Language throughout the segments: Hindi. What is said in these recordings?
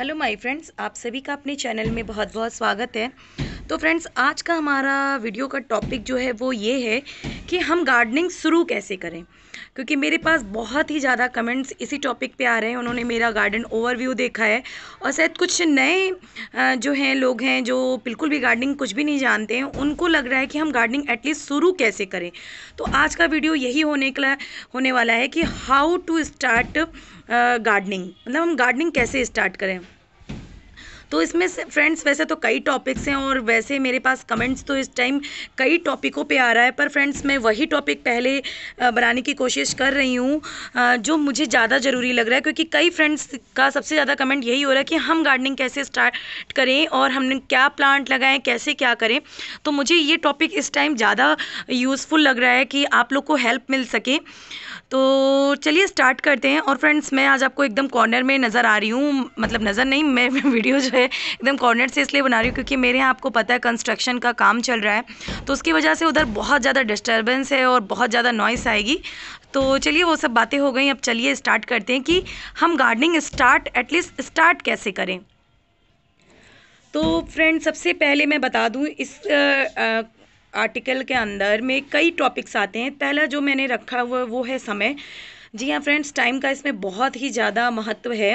हेलो माय फ्रेंड्स आप सभी का अपने चैनल में बहुत बहुत स्वागत है तो फ्रेंड्स आज का हमारा वीडियो का टॉपिक जो है वो ये है कि हम गार्डनिंग शुरू कैसे करें क्योंकि मेरे पास बहुत ही ज़्यादा कमेंट्स इसी टॉपिक पे आ रहे हैं उन्होंने मेरा गार्डन ओवरव्यू देखा है और शायद कुछ नए जो हैं लोग हैं जो बिल्कुल भी गार्डनिंग कुछ भी नहीं जानते हैं उनको लग रहा है कि हम गार्डनिंग एटलीस्ट शुरू कैसे करें तो आज का वीडियो यही होने का होने वाला है कि हाउ टू स्टार्ट गार्डनिंग मतलब हम गार्डनिंग कैसे स्टार्ट करें तो इसमें से फ्रेंड्स वैसे तो कई टॉपिक्स हैं और वैसे मेरे पास कमेंट्स तो इस टाइम कई टॉपिकों पे आ रहा है पर फ्रेंड्स मैं वही टॉपिक पहले बनाने की कोशिश कर रही हूँ जो मुझे ज़्यादा ज़रूरी लग रहा है क्योंकि कई फ्रेंड्स का सबसे ज़्यादा कमेंट यही हो रहा है कि हम गार्डनिंग कैसे स्टार्ट करें और हमने क्या प्लांट लगाएं कैसे क्या करें तो मुझे ये टॉपिक इस टाइम ज़्यादा यूज़फुल लग रहा है कि आप लोग को हेल्प मिल सके तो चलिए स्टार्ट करते हैं और फ्रेंड्स मैं आज आपको एकदम कॉर्नर में नज़र आ रही हूँ मतलब नज़र नहीं मैं वीडियो जो है एकदम कॉर्नर से इसलिए बना रही हूँ क्योंकि मेरे यहाँ आपको पता है कंस्ट्रक्शन का काम चल रहा है तो उसकी वजह से उधर बहुत ज़्यादा डिस्टर्बेंस है और बहुत ज़्यादा नॉइस आएगी तो चलिए वो सब बातें हो गई अब चलिए स्टार्ट करते हैं कि हम गार्डनिंग स्टार्ट एटलीस्ट स्टार्ट कैसे करें तो फ्रेंड सबसे पहले मैं बता दूं इस आर्टिकल के अंदर में कई टॉपिक्स आते हैं पहला जो मैंने रखा हुआ वो है समय जी हाँ फ्रेंड्स टाइम का इसमें बहुत ही ज़्यादा महत्व है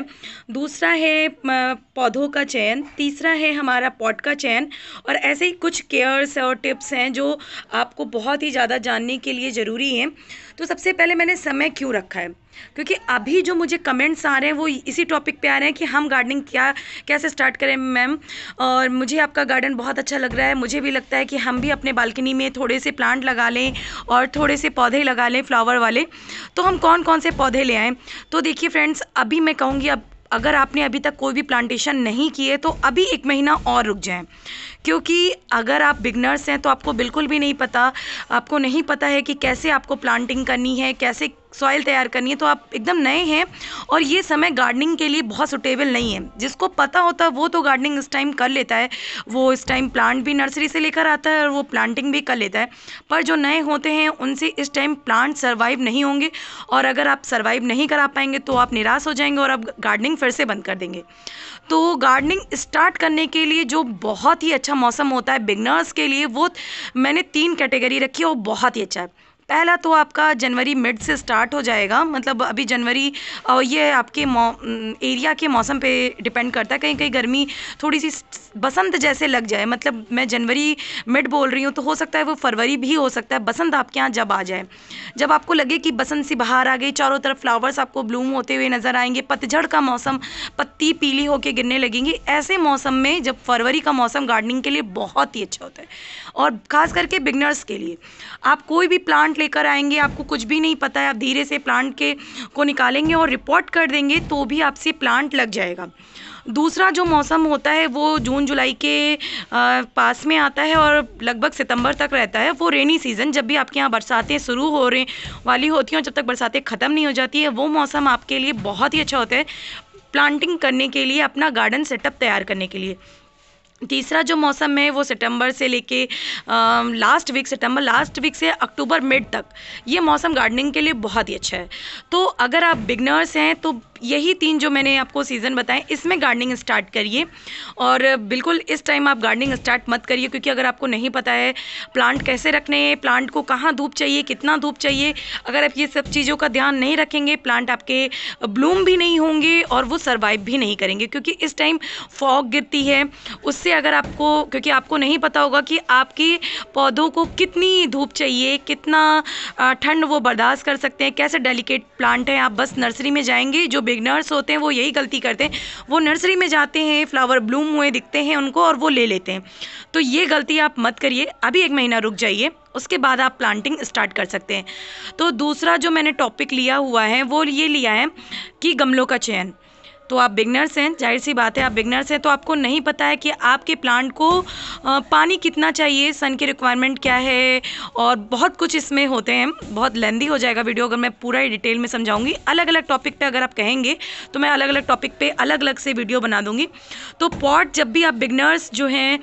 दूसरा है पौधों का चयन तीसरा है हमारा पॉट का चयन और ऐसे ही कुछ केयर्स और टिप्स हैं जो आपको बहुत ही ज़्यादा जानने के लिए ज़रूरी हैं तो सबसे पहले मैंने समय क्यों रखा है क्योंकि अभी जो मुझे कमेंट्स आ रहे हैं वो इसी टॉपिक पे आ रहे हैं कि हम गार्डनिंग क्या कैसे स्टार्ट करें मैम और मुझे आपका गार्डन बहुत अच्छा लग रहा है मुझे भी लगता है कि हम भी अपने बालकनी में थोड़े से प्लांट लगा लें और थोड़े से पौधे लगा लें फ्लावर वाले तो हम कौन कौन से पौधे ले आएँ तो देखिए फ्रेंड्स अभी मैं कहूँगी अब अगर आपने अभी तक कोई भी प्लांटेशन नहीं किए तो अभी एक महीना और रुक जाएं क्योंकि अगर आप बिगनर्स हैं तो आपको बिल्कुल भी नहीं पता आपको नहीं पता है कि कैसे आपको प्लांटिंग करनी है कैसे सॉइल तैयार करनी है तो आप एकदम नए हैं और ये समय गार्डनिंग के लिए बहुत सुटेबल नहीं है जिसको पता होता है वो तो गार्डनिंग इस टाइम कर लेता है वो इस टाइम प्लांट भी नर्सरी से लेकर आता है और वो प्लांटिंग भी कर लेता है पर जो नए होते हैं उनसे इस टाइम प्लांट सर्वाइव नहीं होंगे और अगर आप सर्वाइव नहीं करा पाएंगे तो आप निराश हो जाएंगे और आप गार्डनिंग फिर से बंद कर देंगे तो गार्डनिंग स्टार्ट करने के लिए जो बहुत ही अच्छा मौसम होता है बिगनर्स के लिए वो मैंने तीन कैटेगरी रखी है वो बहुत ही अच्छा है पहला तो आपका जनवरी मिड से स्टार्ट हो जाएगा मतलब अभी जनवरी ये आपके एरिया के मौसम पे डिपेंड करता है कहीं कहीं गर्मी थोड़ी सी बसंत जैसे लग जाए मतलब मैं जनवरी मिड बोल रही हूँ तो हो सकता है वो फरवरी भी हो सकता है बसंत आपके यहाँ जब आ जाए जब आपको लगे कि बसंत सी बाहर आ गई चारों तरफ फ्लावर्स आपको ब्लूम होते हुए नज़र आएंगे पतझड़ का मौसम पत्ती पीली होकर गिरने लगेंगी ऐसे मौसम में जब फरवरी का मौसम गार्डनिंग के लिए बहुत ही अच्छा होता है और खास करके बिगनर्स के लिए आप कोई भी प्लांट लेकर आएंगे आपको कुछ भी नहीं पता है आप धीरे से प्लांट के को निकालेंगे और रिपोर्ट कर देंगे तो भी आपसे प्लांट लग जाएगा दूसरा जो मौसम होता है वो जून जुलाई के पास में आता है और लगभग सितंबर तक रहता है वो रेनी सीज़न जब भी आपके यहाँ बरसातें शुरू हो रही वाली होती हैं जब तक बरसातें ख़त्म नहीं हो जाती है वो मौसम आपके लिए बहुत ही अच्छा होता है प्लांटिंग करने के लिए अपना गार्डन सेटअप तैयार करने के लिए तीसरा जो मौसम है वो सितंबर से लेके लास्ट वीक सितंबर लास्ट वीक से अक्टूबर मिड तक ये मौसम गार्डनिंग के लिए बहुत ही अच्छा है तो अगर आप बिगनर्स हैं तो यही तीन जो मैंने आपको सीज़न बताए इसमें गार्डनिंग स्टार्ट करिए और बिल्कुल इस टाइम आप गार्डनिंग स्टार्ट मत करिए क्योंकि अगर आपको नहीं पता है प्लांट कैसे रखने हैं प्लांट को कहाँ धूप चाहिए कितना धूप चाहिए अगर आप ये सब चीज़ों का ध्यान नहीं रखेंगे प्लांट आपके ब्लूम भी नहीं होंगे और वो सर्वाइव भी नहीं करेंगे क्योंकि इस टाइम फॉग गिरती है उससे अगर आपको क्योंकि आपको नहीं पता होगा कि आपकी पौधों को कितनी धूप चाहिए कितना ठंड वो बर्दाश्त कर सकते हैं कैसे डेलिकेट प्लांट हैं आप बस नर्सरी में जाएंगे जो बिगनर्स होते हैं वो यही गलती करते हैं वो नर्सरी में जाते हैं फ्लावर ब्लूम हुए दिखते हैं उनको और वो ले लेते हैं तो ये गलती आप मत करिए अभी एक महीना रुक जाइए उसके बाद आप प्लांटिंग स्टार्ट कर सकते हैं तो दूसरा जो मैंने टॉपिक लिया हुआ है वो ये लिया है कि गमलों का चयन तो आप बिगनर्स हैं जाहिर सी बात है आप बिगनर्स हैं तो आपको नहीं पता है कि आपके प्लांट को पानी कितना चाहिए सन की रिक्वायरमेंट क्या है और बहुत कुछ इसमें होते हैं बहुत लेंदी हो जाएगा वीडियो अगर मैं पूरा ही डिटेल में समझाऊंगी अलग अलग टॉपिक पे अगर आप कहेंगे तो मैं अलग अलग टॉपिक पे अलग अलग से वीडियो बना दूँगी तो पॉट जब भी आप बिगनर्स जो हैं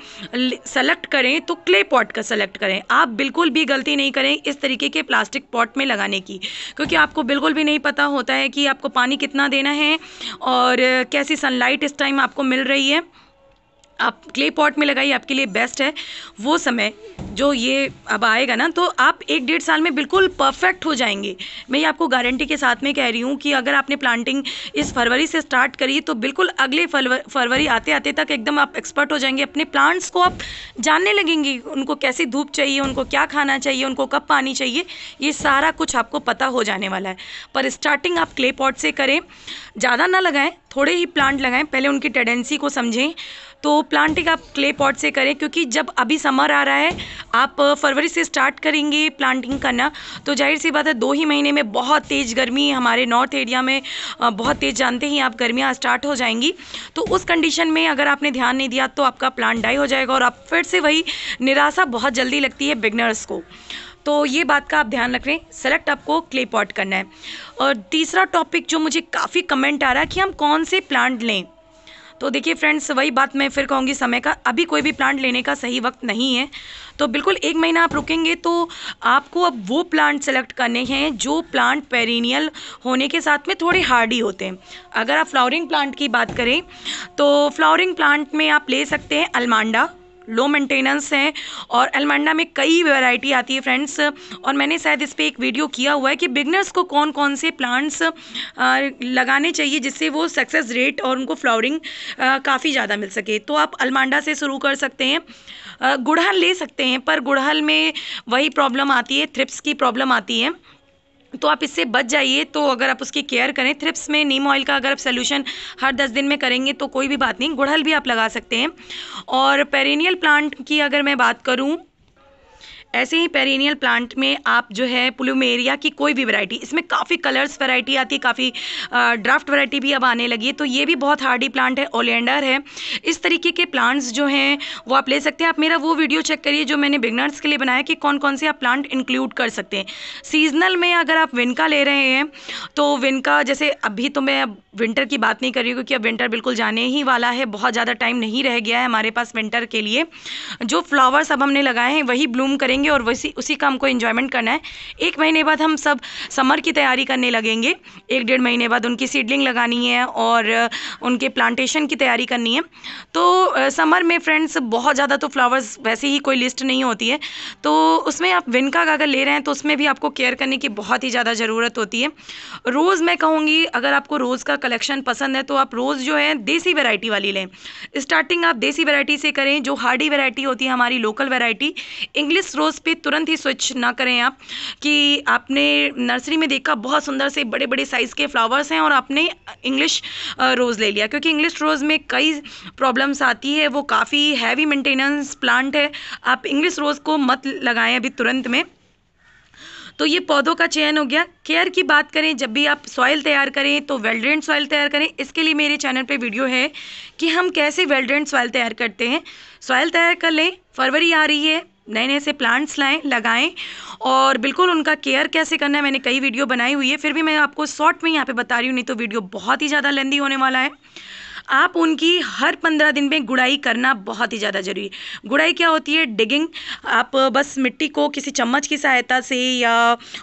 सेलेक्ट करें तो क्ले पॉट का सेलेक्ट करें आप बिल्कुल भी गलती नहीं करें इस तरीके के प्लास्टिक पॉट में लगाने की क्योंकि आपको बिल्कुल भी नहीं पता होता है कि आपको पानी कितना देना है और और कैसी सनलाइट इस टाइम आपको मिल रही है आप क्ले पॉट में लगाइए आपके लिए बेस्ट है वो समय जो ये अब आएगा ना तो आप एक डेढ़ साल में बिल्कुल परफेक्ट हो जाएंगे मैं ये आपको गारंटी के साथ में कह रही हूँ कि अगर आपने प्लांटिंग इस फरवरी से स्टार्ट करी तो बिल्कुल अगले फरवरी आते आते तक एकदम आप एक्सपर्ट हो जाएंगे अपने प्लांट्स को आप जानने लगेंगे उनको कैसी धूप चाहिए उनको क्या खाना चाहिए उनको कब पानी चाहिए ये सारा कुछ आपको पता हो जाने वाला है पर स्टार्टिंग आप क्ले पॉट से करें ज़्यादा ना लगाएं थोड़े ही प्लांट लगाएं पहले उनकी टेंडेंसी को समझें तो प्लांटिंग आप क्ले पॉट से करें क्योंकि जब अभी समर आ रहा है आप फरवरी से स्टार्ट करेंगे प्लांटिंग करना तो जाहिर सी बात है दो ही महीने में बहुत तेज़ गर्मी हमारे नॉर्थ एरिया में बहुत तेज़ जानते ही आप गर्मियाँ स्टार्ट हो जाएंगी तो उस कंडीशन में अगर आपने ध्यान नहीं दिया तो आपका प्लांट डाई हो जाएगा और आप फिर से वही निराशा बहुत जल्दी लगती है बिगनर्स को तो ये बात का आप ध्यान रख रहे हैं सेलेक्ट आपको क्ले पॉट करना है और तीसरा टॉपिक जो मुझे काफ़ी कमेंट आ रहा है कि हम कौन से प्लांट लें तो देखिए फ्रेंड्स वही बात मैं फिर कहूँगी समय का अभी कोई भी प्लांट लेने का सही वक्त नहीं है तो बिल्कुल एक महीना आप रुकेंगे तो आपको अब वो प्लांट सेलेक्ट करने हैं जो प्लांट पेरिनियल होने के साथ में थोड़े हार्डी होते हैं अगर आप फ्लावरिंग प्लांट की बात करें तो फ्लावरिंग प्लांट में आप ले सकते हैं अलमांडा लो मेंटेनेंस है और अलमंडा में कई वैरायटी आती है फ्रेंड्स और मैंने शायद इस पर एक वीडियो किया हुआ है कि बिगनर्स को कौन कौन से प्लांट्स लगाने चाहिए जिससे वो सक्सेस रेट और उनको फ्लावरिंग काफ़ी ज़्यादा मिल सके तो आप अलमांडा से शुरू कर सकते हैं गुड़हल ले सकते हैं पर गुड़हल में वही प्रॉब्लम आती है थ्रिप्स की प्रॉब्लम आती है तो आप इससे बच जाइए तो अगर आप उसकी केयर करें थ्रिप्स में नीम ऑयल का अगर आप सोल्यूशन हर दस दिन में करेंगे तो कोई भी बात नहीं गुड़हल भी आप लगा सकते हैं और पेरेनियल प्लांट की अगर मैं बात करूँ ऐसे ही पेरिनियल प्लांट में आप जो है प्लूमेरिया की कोई भी वैरायटी इसमें काफ़ी कलर्स वैरायटी आती है काफ़ी ड्राफ्ट वैरायटी भी अब आने लगी है तो ये भी बहुत हार्डी प्लांट है ओलेंडर है इस तरीके के प्लांट्स जो हैं वो आप ले सकते हैं आप मेरा वो वीडियो चेक करिए जो मैंने बिगनर्स के लिए बनाया कि कौन कौन से आप प्लांट इंक्लूड कर सकते हैं सीजनल में अगर आप विनका ले रहे हैं तो विनका जैसे अभी तो मैं विंटर की बात नहीं कर रही हूँ क्योंकि अब विंटर बिल्कुल जाने ही वाला है बहुत ज़्यादा टाइम नहीं रह गया है हमारे पास विंटर के लिए जो फ्लावर्स अब हमने लगाए हैं वही ब्लूम करेंगे और वैसी उसी का हमको इन्जॉयमेंट करना है एक महीने बाद हम सब समर की तैयारी करने लगेंगे एक डेढ़ महीने बाद उनकी सीडलिंग लगानी है और उनके प्लांटेशन की तैयारी करनी है तो समर में फ्रेंड्स बहुत ज़्यादा तो फ्लावर्स वैसे ही कोई लिस्ट नहीं होती है तो उसमें आप विनका अगर ले रहे हैं तो उसमें भी आपको केयर करने की बहुत ही ज़्यादा ज़रूरत होती है रोज़ मैं कहूँगी अगर आपको रोज़ का कलेक्शन पसंद है तो आप रोज़ जो है देसी वेराइटी वाली लें स्टार्टिंग आप देसी वेराइटी से करें जो हार्डी वेराइटी होती है हमारी लोकल वेराइटी इंग्लिश रोज़ पे तुरंत ही स्विच ना करें आप कि आपने नर्सरी में देखा बहुत सुंदर से बड़े बड़े साइज़ के फ्लावर्स हैं और आपने इंग्लिश रोज़ ले लिया क्योंकि इंग्लिश रोज़ में कई प्रॉब्लम्स आती है वो काफ़ी हैवी मेंटेनेंस प्लांट है आप इंग्लिश रोज़ को मत लगाएं अभी तुरंत में तो ये पौधों का चयन हो गया केयर की बात करें जब भी आप सॉइल तैयार करें तो वेल्ड्रेंट सॉइल तैयार करें इसके लिए मेरे चैनल पे वीडियो है कि हम कैसे वेल्ड्रेंट सॉइल तैयार करते हैं सॉइल तैयार कर लें फरवरी आ रही है नए नए से प्लांट्स लाएं लगाएं और बिल्कुल उनका केयर कैसे करना है मैंने कई वीडियो बनाई हुई है फिर भी मैं आपको शॉर्ट में यहाँ पर बता रही हूँ नहीं तो वीडियो बहुत ही ज़्यादा लेंदी होने वाला है आप उनकी हर पंद्रह दिन में गुड़ाई करना बहुत ही ज़्यादा ज़रूरी है गुड़ाई क्या होती है डिगिंग आप बस मिट्टी को किसी चम्मच की सहायता से या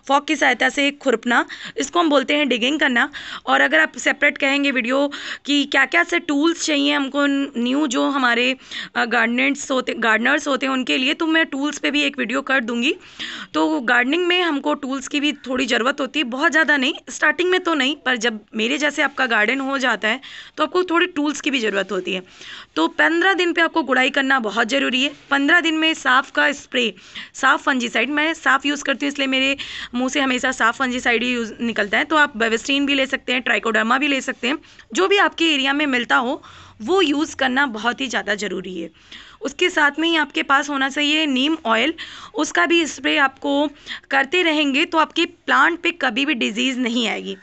फॉक की सहायता से खुरपना इसको हम बोलते हैं डिगिंग करना और अगर आप सेपरेट कहेंगे वीडियो कि क्या क्या से टूल्स चाहिए हमको न्यू जो हमारे गार्डनेट्स होते गार्डनर्स होते हैं उनके लिए तो मैं टूल्स पर भी एक वीडियो कर दूँगी तो गार्डनिंग में हमको टूल्स की भी थोड़ी ज़रूरत होती है बहुत ज़्यादा नहीं स्टार्टिंग में तो नहीं पर जब मेरे जैसे आपका गार्डन हो जाता है तो आपको थोड़ी टूल्स की भी ज़रूरत होती है तो पंद्रह दिन पे आपको गुड़ाई करना बहुत ज़रूरी है पंद्रह दिन में साफ़ का स्प्रे साफ़ फंजीसाइड मैं साफ़ यूज़ करती हूँ इसलिए मेरे मुँह से हमेशा साफ़ फंजीसाइड ही यूज़ निकलता है तो आप बेवेस्ट्रीन भी ले सकते हैं ट्राइकोडर्मा भी ले सकते हैं जो भी आपके एरिया में मिलता हो वो यूज़ करना बहुत ही ज़्यादा ज़रूरी है उसके साथ में ही आपके पास होना चाहिए नीम ऑयल उसका भी स्प्रे आपको करते रहेंगे तो आपके प्लांट पे कभी भी डिजीज़ नहीं आएगी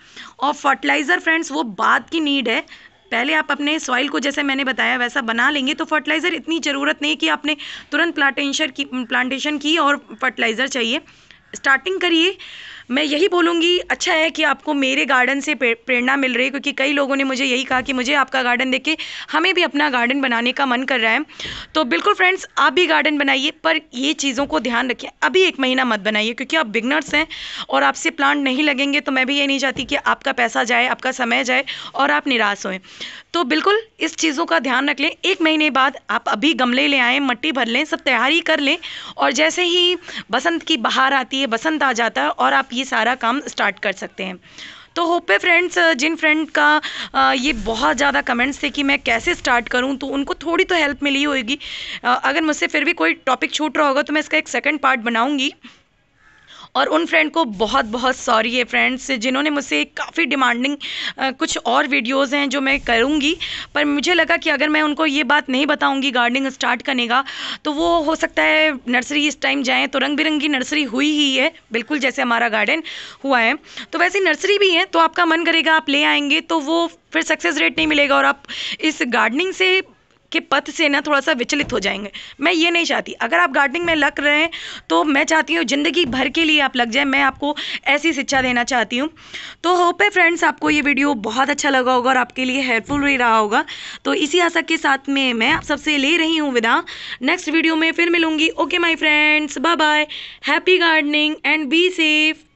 और फर्टिलाइज़र फ्रेंड्स वो बाद की नीड है पहले आप अपने सॉइल को जैसे मैंने बताया वैसा बना लेंगे तो फर्टिलाइज़र इतनी ज़रूरत नहीं कि आपने तुरंत प्लांटेशन की प्लांटेशन की और फर्टिलाइज़र चाहिए स्टार्टिंग करिए मैं यही बोलूँगी अच्छा है कि आपको मेरे गार्डन से प्रेरणा मिल रही है क्योंकि कई लोगों ने मुझे यही कहा कि मुझे आपका गार्डन देख के हमें भी अपना गार्डन बनाने का मन कर रहा है तो बिल्कुल फ्रेंड्स आप भी गार्डन बनाइए पर ये चीज़ों को ध्यान रखिए अभी एक महीना मत बनाइए क्योंकि आप बिगनर्स हैं और आपसे प्लांट नहीं लगेंगे तो मैं भी ये नहीं चाहती कि आपका पैसा जाए आपका समय जाए और आप निराश होएं तो बिल्कुल इस चीज़ों का ध्यान रख लें एक महीने बाद आप अभी गमले ले आएँ मट्टी भर लें सब तैयारी कर लें और जैसे ही बसंत की बहार आती है बसंत आ जाता है और आप ये सारा काम स्टार्ट कर सकते हैं तो होप है फ्रेंड्स जिन फ्रेंड का ये बहुत ज़्यादा कमेंट्स थे कि मैं कैसे स्टार्ट करूं तो उनको थोड़ी तो हेल्प मिली होगी अगर मुझसे फिर भी कोई टॉपिक छूट रहा होगा तो मैं इसका एक सेकंड पार्ट बनाऊंगी और उन फ्रेंड को बहुत बहुत सॉरी है फ्रेंड्स जिन्होंने मुझसे काफ़ी डिमांडिंग कुछ और वीडियोज़ हैं जो मैं करूँगी पर मुझे लगा कि अगर मैं उनको ये बात नहीं बताऊँगी गार्डनिंग स्टार्ट करने का तो वो हो सकता है नर्सरी इस टाइम जाएँ तो रंग बिरंगी नर्सरी हुई ही है बिल्कुल जैसे हमारा गार्डन हुआ है तो वैसे नर्सरी भी है तो आपका मन करेगा आप ले आएंगे तो वो फिर सक्सेस रेट नहीं मिलेगा और आप इस गार्डनिंग से के पथ से ना थोड़ा सा विचलित हो जाएंगे मैं ये नहीं चाहती अगर आप गार्डनिंग में लग रहे हैं तो मैं चाहती हूँ ज़िंदगी भर के लिए आप लग जाए मैं आपको ऐसी शिक्षा देना चाहती हूँ तो होप है फ्रेंड्स आपको ये वीडियो बहुत अच्छा लगा होगा और आपके लिए हेल्पफुल भी रहा होगा तो इसी आशा के साथ में मैं आप सबसे ले रही हूँ विदा नेक्स्ट वीडियो में फिर मिलूंगी okay my friends bye bye happy gardening and be safe